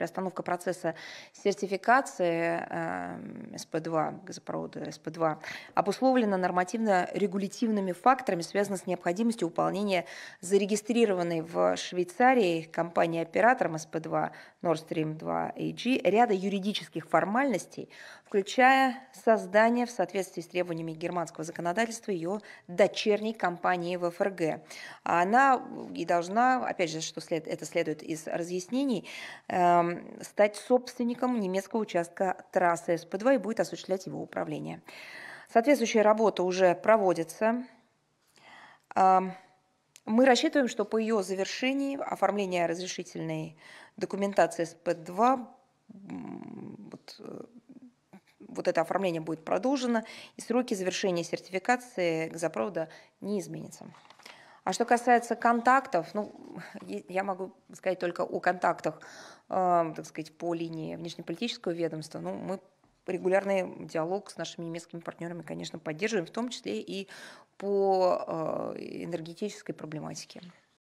приостановка процесса сертификации эм, СП2, газопровода СП2, обусловлена нормативно-регулятивными факторами, связанными с необходимостью выполнения зарегистрированной в Швейцарии компании-оператором СП2 Nord Stream 2 AG ряда юридических формальностей, включая создание в соответствии с требованиями германского законодательства ее дочерней компании в ФРГ. Она и должна, опять же, что след, это следует из разъяснений, э, стать собственником немецкого участка трассы СП2 и будет осуществлять его управление. Соответствующая работа уже проводится. А, мы рассчитываем, что по ее завершении оформление разрешительной документации СП2 вот, э, вот это оформление будет продолжено, и сроки завершения сертификации газопровода не изменятся. А что касается контактов, ну, я могу сказать только о контактах, так сказать, по линии внешнеполитического ведомства. Ну, мы регулярный диалог с нашими немецкими партнерами, конечно, поддерживаем, в том числе и по а, энергетической проблематике.